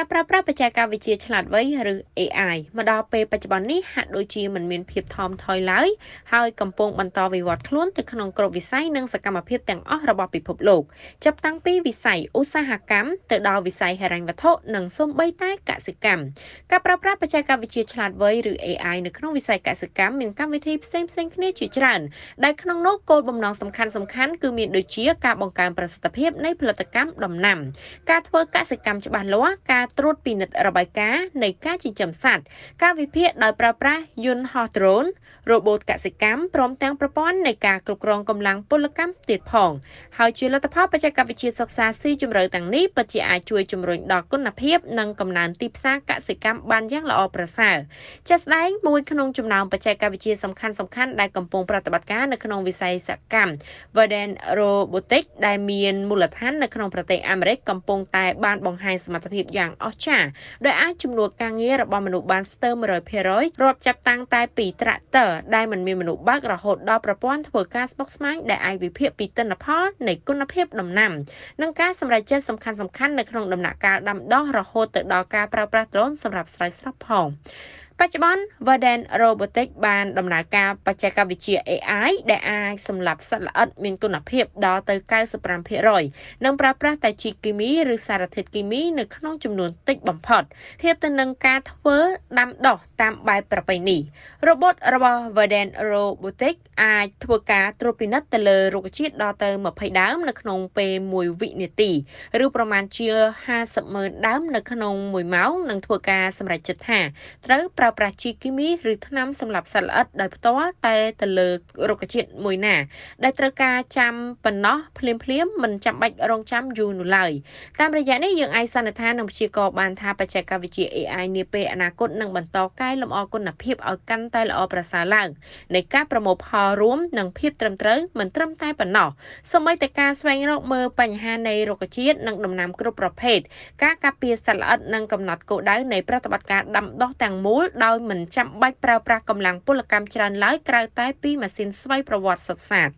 ការប្រើប្រាស់បច្ចេកវិទ្យាឆ្លាតវៃឬ AI មកដល់ពេលបច្ចុប្បន្ននេះហាក់ដូចជាមិនមាន ភាពថមថយឡើយហើយកំពុងបន្តវិវត្តខ្លួនទៅក្នុងគ្រប់វិស័យនិងសកម្មភាពទាំងអស់របស់ពិភពលោកចាប់តាំងពីវិស័យឧស្សាហកម្មទៅដល់វិស័យហិរញ្ញវត្ថុនិងសូម្បី តែកសិកម្មការប្រើប្រាស់បច្ចេកវិទ្យាឆ្លាតវៃឬ AI នៅក្នុងវិស័យកសិកម្មមានកម្មវិធីផ្សេងផ្សេងគ្នាជាច្រើនដែលក្នុងនោះគោលបំណងសំខាន់សំខាន់ គឺមានដូចជាការបង្កើនប្រសិទ្ធភាពនៃផលិតកម្មដំណាំការធ្វើកសិកម្មច្បាស់លាស់ការត្រួតពិនិត្យរបាយការណ៍នៃការចិញ្ចឹមសត្វការវិភាគដោយប្រើប្រាស់យន្តហោះដ្រូនរ៉ូបូតកសិកម្មព្រមទាំងប្រព័ន្ធនៃការគ្រប់គ្រងកម្លាំងពលកម្មទៀតផងហើយជាលទ្ធផលបច្ចេកវិទ្យាសិក្សាស៊ីជម្រៅទាំងនេះពិតជាអាចជួយជំរុញដល់គុណភាពនិងកំណើនទីផ្សារកសិកម្មបានយ៉ាងល្អប្រសើរជាក់ស្ដែងមួយក្នុងចំណោមបច្ចេកវិទ្យាសំខាន់សំខាន់ដែលកំពុងប្រតិបត្តិការនៅក្នុងវិស័យសកម្ម Verden Robotics ដែលមានមូលដ្ឋាននៅក្នុងប្រទេសអាមេរិកកំពុងតែបានបង្ហាញសមត្ថភាពយ៉ាងយ៉ាងអស្ចារ្យដោយអាចជំនួសការងាររបស់មនុស្សបានស្ទើរ100%រាប់ចាប់តាំងតែពីត្រាក់ទ័រដែលមិនមានមនុស្សបើករហូតដល់ប្រព័ន្ធធ្វើការស្មុគស្មាញដែលអាចវិភាគពីទិន្នផលនៃគុណភាពដំណាំនិងការសម្រេចចិត្តសំខាន់ៗនៅក្នុងដំណាក់កាលដាំដុះរហូតទៅដល់ការប្រើប្រាស់ដ្រូនសម្រាប់ស្រោចស្រពផងបច្ចុប្បន្ន Verden Robotics បានដំណើរការបច្ចេកវិទ្យា AI ដែលអាចសម្លាប់សត្វល្អិតមានគុណភាពដល់ទៅ95%និងប្រើប្រាស់តែជីគីមីឬសារធាតុគីមីនៅក្នុងចំនួនតិចបំផុតធៀបទៅនឹងការធ្វើដាំដុះតាមបែបប្រពៃណីរ៉ូបូតរបស់ Verden Robotics អាចធ្វើការត្រួតពិនិត្យទៅលើរុក្ខជាតិដល់ទៅ20ដើមនៅក្នុងពេល1វិនាទីឬប្រមាណជា50ម៉ឺនដើមនៅក្នុង1ម៉ោងនិងធ្វើការសម្រេចចិត្តថាត្រូវប្រើប្រើប្រាស់ជីគីមី ឬថ្នាំសម្លាប់សត្វល្អិតដោយផ្ទាល់តែទៅលើរុក្ខជាតិមួយណា ដែលត្រូវការចាំប៉ុណ្ណោះភ្លាមភ្លាមមិនចាំបាច់រងចាំយូរនោះឡើយតាមរយៈនេះយើងអាចសន្និដ្ឋាននិងព្យាករណ៍បានថាបច្ចេកវិទ្យា AI នាពេលអនាគតនឹងបន្តកែលម្អគុណភាពឲ្យកាន់តែល្អប្រសើរឡើងនៃការប្រមូលផលរួមនិងភាពត្រឹមត្រូវ មិនត្រឹមតែប៉ុណ្ណោះសូម្បីតែការស្វែងរកមើលបញ្ហានៃរុក្ខជាតិនិងដំណាំគ្រប់ប្រភេទការការពារសត្វល្អិតនិងកំណត់គោលដៅនៃប្រតិបត្តិការដាំដុះទាំងមូលដោយមិនចាំបាច់ប្រើប្រាស់កម្លាំងពលកម្មច្រើនឡើយក្រៅតែពីម៉ាស៊ីនស្វ័យប្រវត្តិសុទ្ធសាធ